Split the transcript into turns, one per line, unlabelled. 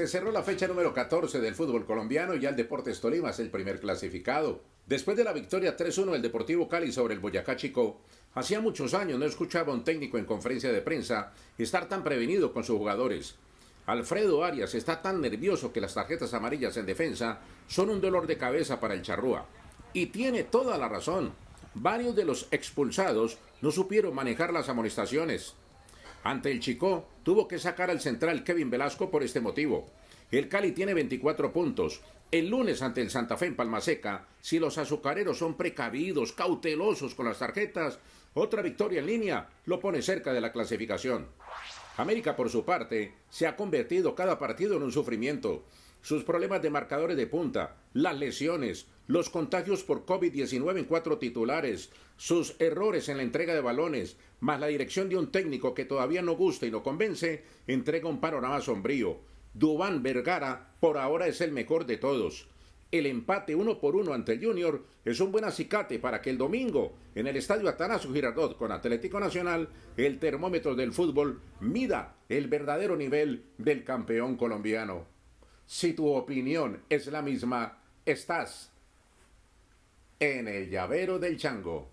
se cerró la fecha número 14 del fútbol colombiano y el Deportes Tolima es el primer clasificado. Después de la victoria 3-1 del Deportivo Cali sobre el Boyacá Chico, hacía muchos años no escuchaba un técnico en conferencia de prensa estar tan prevenido con sus jugadores. Alfredo Arias está tan nervioso que las tarjetas amarillas en defensa son un dolor de cabeza para el charrúa. Y tiene toda la razón. Varios de los expulsados no supieron manejar las amonestaciones. Ante el Chico, tuvo que sacar al central Kevin Velasco por este motivo. El Cali tiene 24 puntos. El lunes ante el Santa Fe en Palmaseca, si los azucareros son precavidos, cautelosos con las tarjetas, otra victoria en línea lo pone cerca de la clasificación. América, por su parte, se ha convertido cada partido en un sufrimiento. Sus problemas de marcadores de punta, las lesiones, los contagios por COVID-19 en cuatro titulares, sus errores en la entrega de balones, más la dirección de un técnico que todavía no gusta y no convence, entrega un panorama sombrío. Dubán Vergara por ahora es el mejor de todos. El empate uno por uno ante el Junior es un buen acicate para que el domingo, en el Estadio Atanasio Girardot con Atlético Nacional, el termómetro del fútbol mida el verdadero nivel del campeón colombiano. Si tu opinión es la misma, estás en el llavero del chango.